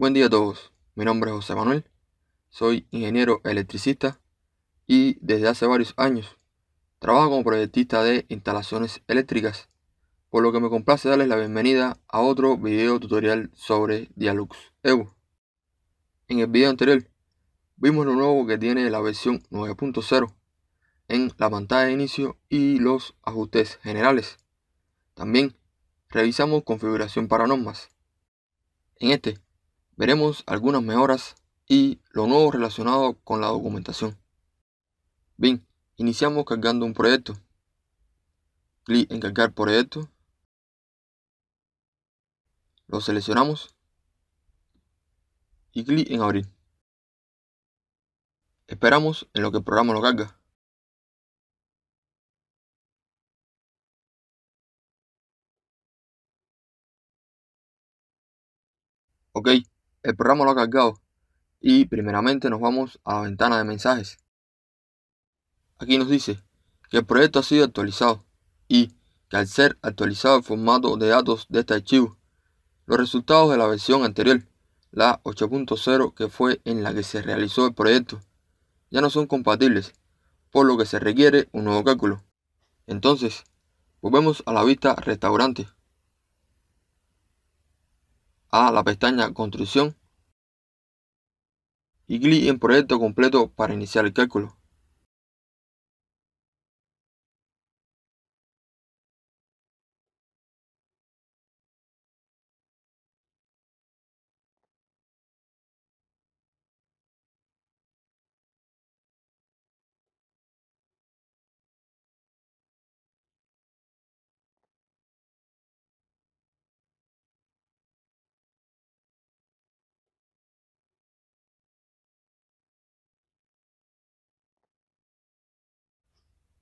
Buen día a todos, mi nombre es José Manuel, soy ingeniero electricista y desde hace varios años trabajo como proyectista de instalaciones eléctricas, por lo que me complace darles la bienvenida a otro video tutorial sobre Dialux Evo. En el video anterior vimos lo nuevo que tiene la versión 9.0 en la pantalla de inicio y los ajustes generales. También revisamos configuración para normas. En este veremos algunas mejoras y lo nuevo relacionado con la documentación. Bien, iniciamos cargando un proyecto. Clic en cargar proyecto. Lo seleccionamos y clic en abrir. Esperamos en lo que el programa lo carga. Ok, el programa lo ha cargado y primeramente nos vamos a la ventana de mensajes. Aquí nos dice que el proyecto ha sido actualizado y que al ser actualizado el formato de datos de este archivo, los resultados de la versión anterior, la 8.0 que fue en la que se realizó el proyecto, ya no son compatibles, por lo que se requiere un nuevo cálculo. Entonces, volvemos a la vista restaurante a la pestaña Construcción y clic en Proyecto completo para iniciar el cálculo.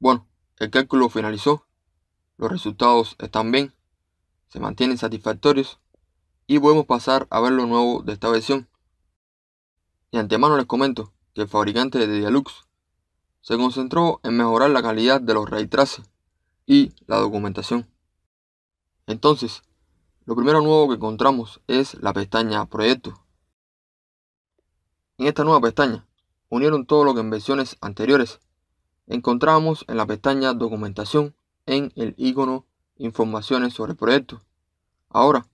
Bueno, el cálculo finalizó, los resultados están bien, se mantienen satisfactorios y podemos pasar a ver lo nuevo de esta versión. De antemano les comento que el fabricante de Dialux se concentró en mejorar la calidad de los ray traces y la documentación. Entonces, lo primero nuevo que encontramos es la pestaña Proyecto. En esta nueva pestaña unieron todo lo que en versiones anteriores encontramos en la pestaña Documentación en el icono Informaciones sobre el proyecto. Ahora,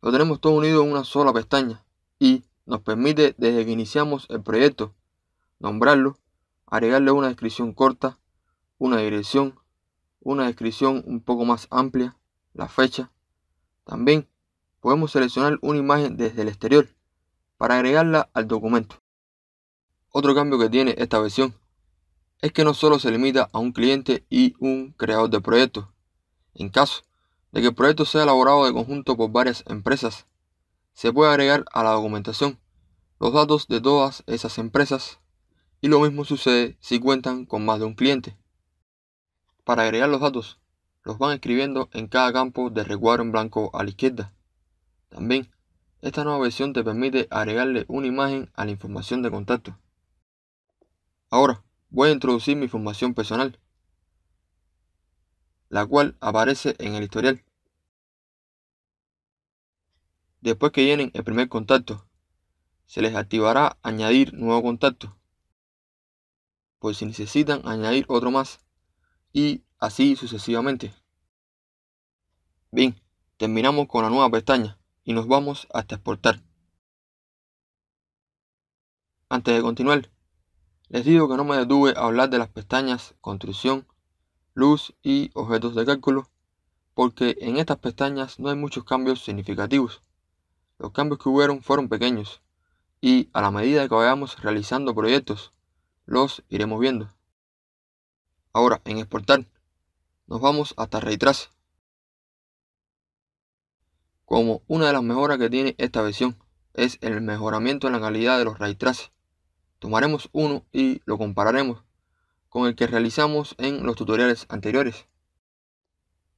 lo tenemos todo unido en una sola pestaña y nos permite desde que iniciamos el proyecto nombrarlo, agregarle una descripción corta, una dirección, una descripción un poco más amplia, la fecha. También podemos seleccionar una imagen desde el exterior para agregarla al documento. Otro cambio que tiene esta versión es que no solo se limita a un cliente y un creador de proyecto. En caso de que el proyecto sea elaborado de conjunto por varias empresas, se puede agregar a la documentación los datos de todas esas empresas y lo mismo sucede si cuentan con más de un cliente. Para agregar los datos, los van escribiendo en cada campo de recuadro en blanco a la izquierda. También, esta nueva versión te permite agregarle una imagen a la información de contacto. Ahora, voy a introducir mi información personal, la cual aparece en el historial. Después que llenen el primer contacto, se les activará añadir nuevo contacto, por pues si necesitan añadir otro más, y así sucesivamente. Bien, terminamos con la nueva pestaña y nos vamos hasta exportar. Antes de continuar, les digo que no me detuve a hablar de las pestañas Construcción, Luz y Objetos de Cálculo, porque en estas pestañas no hay muchos cambios significativos. Los cambios que hubieron fueron pequeños, y a la medida que vayamos realizando proyectos, los iremos viendo. Ahora, en exportar, nos vamos hasta Raytrace. como una de las mejoras que tiene esta versión es el mejoramiento en la calidad de los Raytrace. Tomaremos uno y lo compararemos con el que realizamos en los tutoriales anteriores.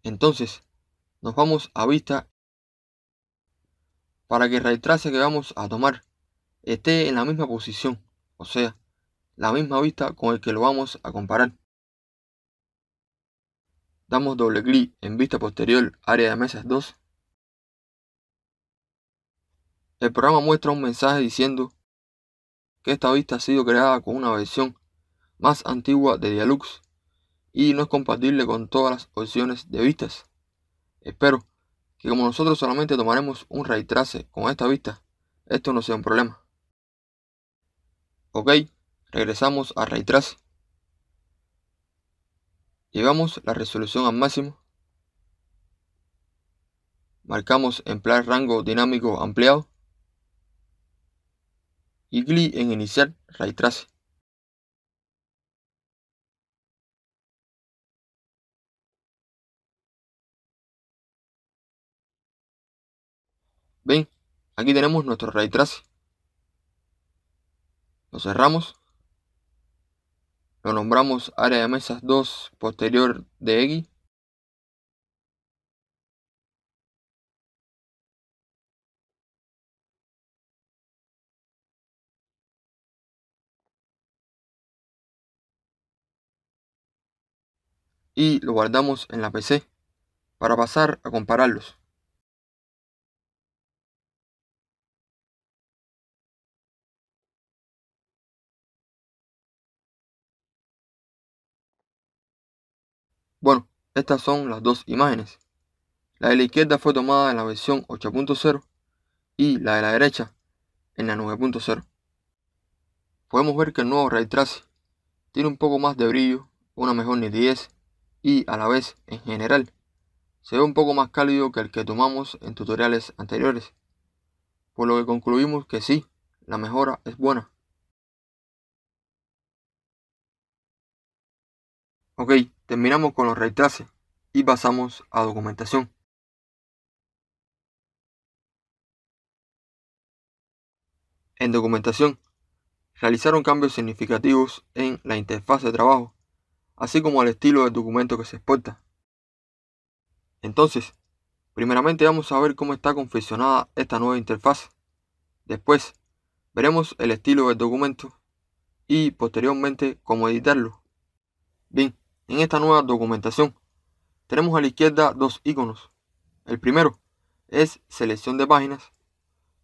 Entonces, nos vamos a vista para que el retrase que vamos a tomar esté en la misma posición, o sea, la misma vista con el que lo vamos a comparar. Damos doble clic en vista posterior, área de mesas 2. El programa muestra un mensaje diciendo esta vista ha sido creada con una versión más antigua de Dialux y no es compatible con todas las opciones de vistas. Espero que como nosotros solamente tomaremos un ray trace con esta vista, esto no sea un problema. Ok, regresamos a ray trace. Llevamos la resolución al máximo. Marcamos en emplear rango dinámico ampliado y clic en iniciar Ray Trace. Ven, aquí tenemos nuestro Ray Trace. Lo cerramos. Lo nombramos área de mesas 2 posterior de X y lo guardamos en la PC para pasar a compararlos. Bueno, estas son las dos imágenes. La de la izquierda fue tomada en la versión 8.0 y la de la derecha en la 9.0. Podemos ver que el nuevo Ray Trace tiene un poco más de brillo, una mejor nitidez y a la vez en general se ve un poco más cálido que el que tomamos en tutoriales anteriores, por lo que concluimos que sí, la mejora es buena. Ok, terminamos con los retrases y pasamos a documentación. En documentación, realizaron cambios significativos en la interfaz de trabajo, así como al estilo del documento que se exporta. Entonces, primeramente vamos a ver cómo está confeccionada esta nueva interfaz. Después, veremos el estilo del documento y posteriormente cómo editarlo. Bien, en esta nueva documentación tenemos a la izquierda dos iconos. El primero es selección de páginas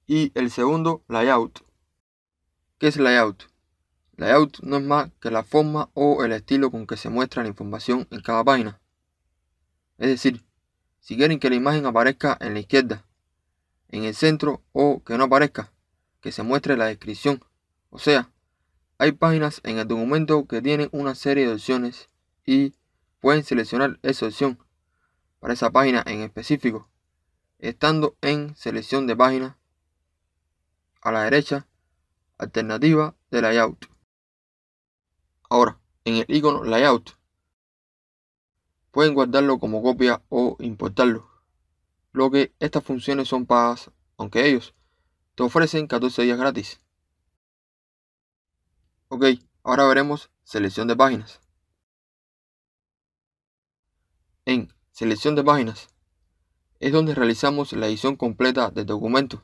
y el segundo layout. ¿Qué es layout? Layout no es más que la forma o el estilo con que se muestra la información en cada página. Es decir, si quieren que la imagen aparezca en la izquierda, en el centro o que no aparezca, que se muestre la descripción. O sea, hay páginas en el documento que tienen una serie de opciones y pueden seleccionar esa opción para esa página en específico. Estando en selección de página, a la derecha, alternativa de layout. Ahora, en el icono Layout, pueden guardarlo como copia o importarlo. Lo que estas funciones son pagas, aunque ellos te ofrecen 14 días gratis. Ok, ahora veremos selección de páginas. En selección de páginas es donde realizamos la edición completa del documento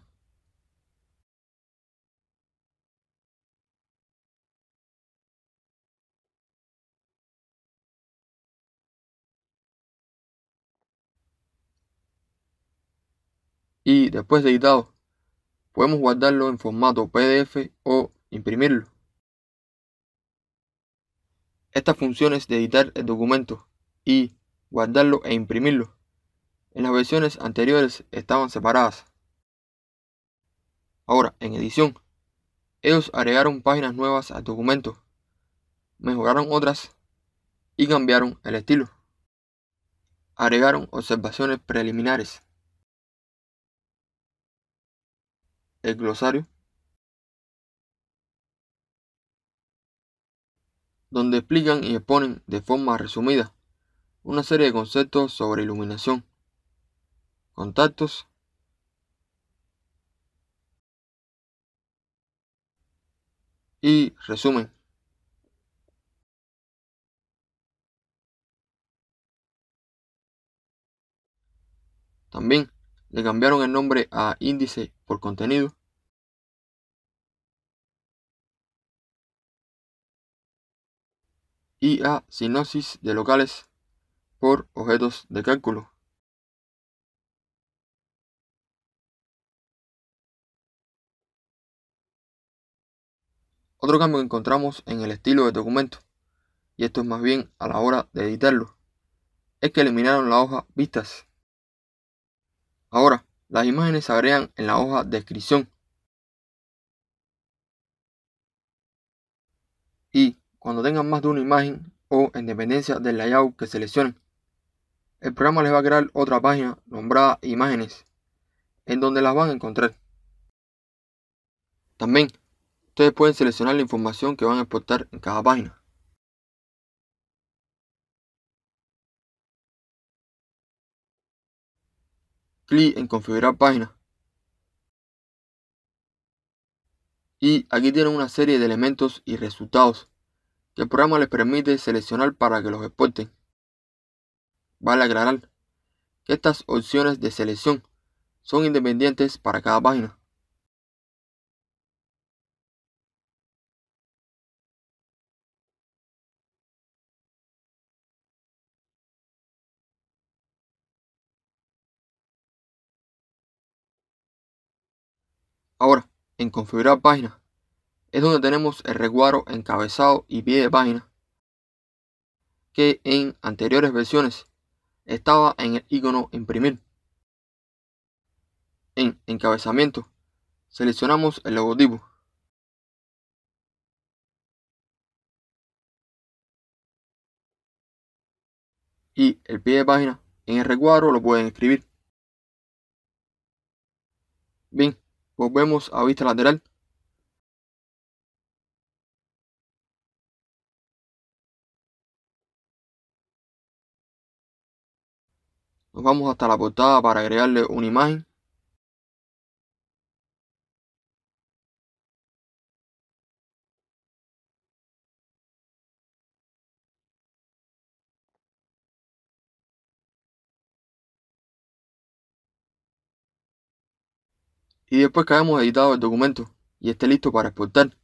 y después de editado, podemos guardarlo en formato PDF o imprimirlo. Estas funciones de editar el documento y guardarlo e imprimirlo en las versiones anteriores estaban separadas. Ahora, en edición, ellos agregaron páginas nuevas al documento, mejoraron otras y cambiaron el estilo. Agregaron observaciones preliminares El glosario, donde explican y exponen de forma resumida una serie de conceptos sobre iluminación, contactos, y resumen. También le cambiaron el nombre a Índice por Contenido. Y a Sinopsis de locales por objetos de cálculo. Otro cambio que encontramos en el estilo de documento, y esto es más bien a la hora de editarlo, es que eliminaron la hoja vistas Ahora, las imágenes se agregan en la hoja descripción. Y cuando tengan más de una imagen o en dependencia del layout que seleccionen, el programa les va a crear otra página nombrada imágenes, en donde las van a encontrar. También, ustedes pueden seleccionar la información que van a exportar en cada página. clic en configurar página. Y aquí tienen una serie de elementos y resultados que el programa les permite seleccionar para que los exporten. Vale aclarar que estas opciones de selección son independientes para cada página. en configurar página es donde tenemos el recuadro encabezado y pie de página que en anteriores versiones estaba en el icono imprimir. En encabezamiento seleccionamos el logotipo. Y el pie de página en el recuadro lo pueden escribir. Bien, Volvemos a vista lateral. Nos vamos hasta la portada para agregarle una imagen. y después que hayamos editado el documento y esté listo para exportar,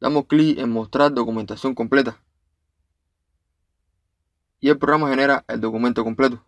damos clic en mostrar documentación completa y el programa genera el documento completo.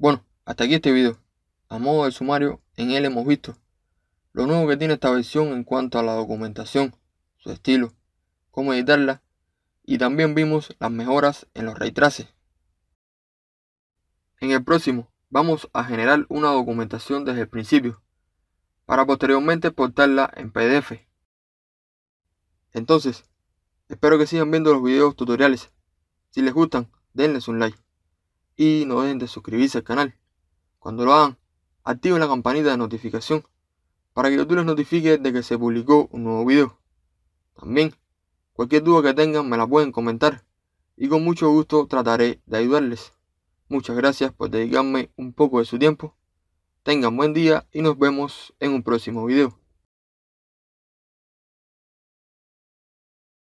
Bueno, hasta aquí este video. A modo de sumario, en él hemos visto lo nuevo que tiene esta versión en cuanto a la documentación, su estilo, cómo editarla y también vimos las mejoras en los retraces. En el próximo vamos a generar una documentación desde el principio para posteriormente exportarla en PDF. Entonces, espero que sigan viendo los videos tutoriales. Si les gustan, denles un like y no dejen de suscribirse al canal. Cuando lo hagan, activen la campanita de notificación para que YouTube les notifique de que se publicó un nuevo video. También, cualquier duda que tengan me la pueden comentar y con mucho gusto trataré de ayudarles. Muchas gracias por dedicarme un poco de su tiempo. Tengan buen día y nos vemos en un próximo video.